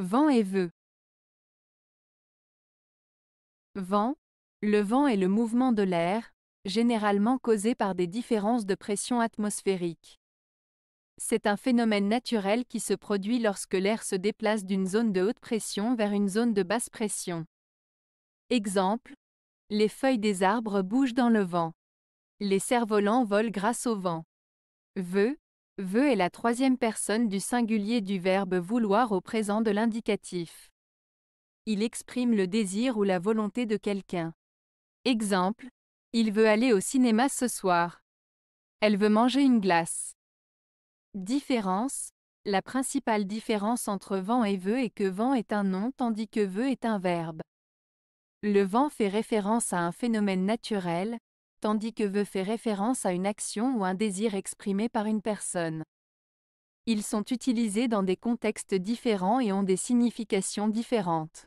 Vent et vœux. Vent. Le vent est le mouvement de l'air, généralement causé par des différences de pression atmosphérique. C'est un phénomène naturel qui se produit lorsque l'air se déplace d'une zone de haute pression vers une zone de basse pression. Exemple. Les feuilles des arbres bougent dans le vent. Les cerfs-volants volent grâce au vent. Vœux. Veut est la troisième personne du singulier du verbe vouloir au présent de l'indicatif. Il exprime le désir ou la volonté de quelqu'un. Exemple, il veut aller au cinéma ce soir. Elle veut manger une glace. Différence, la principale différence entre vent et veut est que vent est un nom tandis que veut est un verbe. Le vent fait référence à un phénomène naturel, tandis que veut fait référence à une action ou un désir exprimé par une personne. Ils sont utilisés dans des contextes différents et ont des significations différentes.